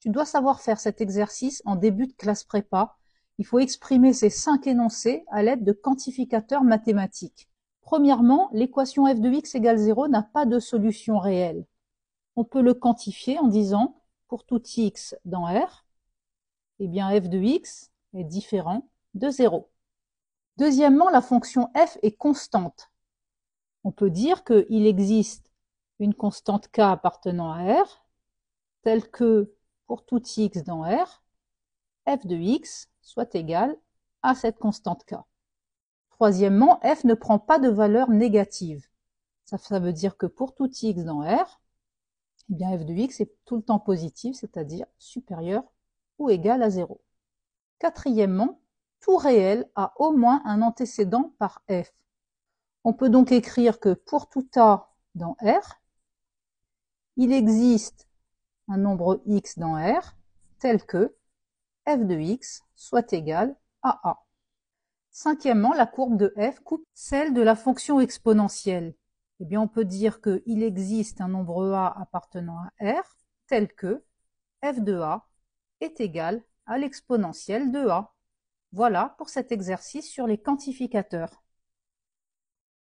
Tu dois savoir faire cet exercice en début de classe prépa. Il faut exprimer ces cinq énoncés à l'aide de quantificateurs mathématiques. Premièrement, l'équation f de x égale 0 n'a pas de solution réelle. On peut le quantifier en disant, pour tout x dans R, eh bien f de x est différent de 0. Deuxièmement, la fonction f est constante. On peut dire qu'il existe une constante k appartenant à R, telle que pour tout x dans R, f de x soit égal à cette constante k. Troisièmement, f ne prend pas de valeur négative. Ça, veut dire que pour tout x dans R, eh bien f de x est tout le temps positif, c'est-à-dire supérieur ou égal à 0. Quatrièmement, tout réel a au moins un antécédent par f. On peut donc écrire que pour tout A dans R, il existe un nombre x dans R tel que f de x soit égal à a. Cinquièmement, la courbe de f coupe celle de la fonction exponentielle. Eh bien, on peut dire qu'il existe un nombre a appartenant à R tel que f de a est égal à l'exponentielle de a. Voilà pour cet exercice sur les quantificateurs.